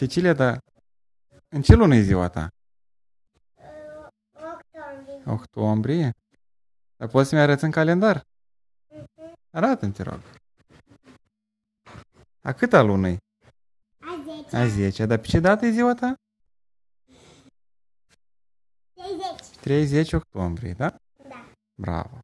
Cecilia, dar în ce lună e ziua ta? Octombrie. Octombrie? Dar poți să-mi arăți în calendar? Mhm. Arată-mi, te rog. A câta lună e? A 10. A 10. Dar pe ce dată e ziua ta? 30. 30 octombrie, da? Da. Bravo.